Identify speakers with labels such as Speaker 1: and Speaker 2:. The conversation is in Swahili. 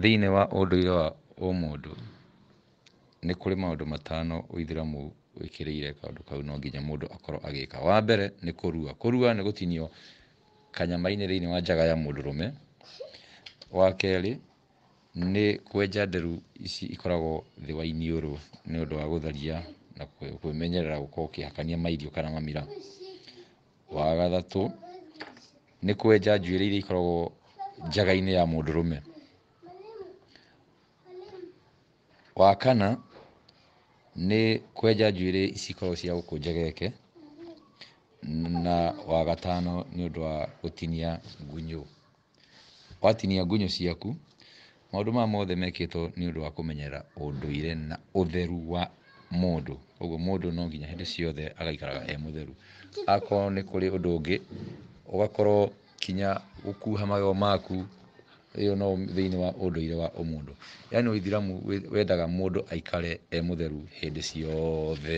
Speaker 1: thĩinĩ wa ũndũire wa ũmũndũ nĩ kũrĩ maũndũ matano ũithĩramu wĩkĩrĩire kaũndũ kau no nginya mũndũ akorwo agĩka. Wa mbere nĩ kũrua, kũrua nĩ gũtinio kanyama-inĩ thĩinĩ wa njaga ya mũndũrũme. Wa kerĩ nĩ kwenja nderu ici ikoragwo thĩ wa iniũrũ nĩ ũndũ wa gũtharia na kwĩmenyerera gũkorwo ũkĩhakania mairio kana mamira. Wa gatatũ nĩ kwenja njuĩrĩ iria ikoragwo njaga-inĩ ya mũndũrũme. wa kana nä kwenja njuä cikorwo cia gå kå njegeke na wa gatano nä å wa gå tinia ngunyå watinia ngunyå ciaku maå ndå maya mothe mekä nä å wa kå menyerera å na utheru wa mundu ndå mundu no nginya hä ciothe agaikaraga e mutheru akorwo nä kå rä å ndå ũgakorwo kinya gå kuha maku ĩyo no thini wa ũndũire wa ũmũndũ yani ũithĩramu wendaga mundu aikare e mutheru hindi ciothe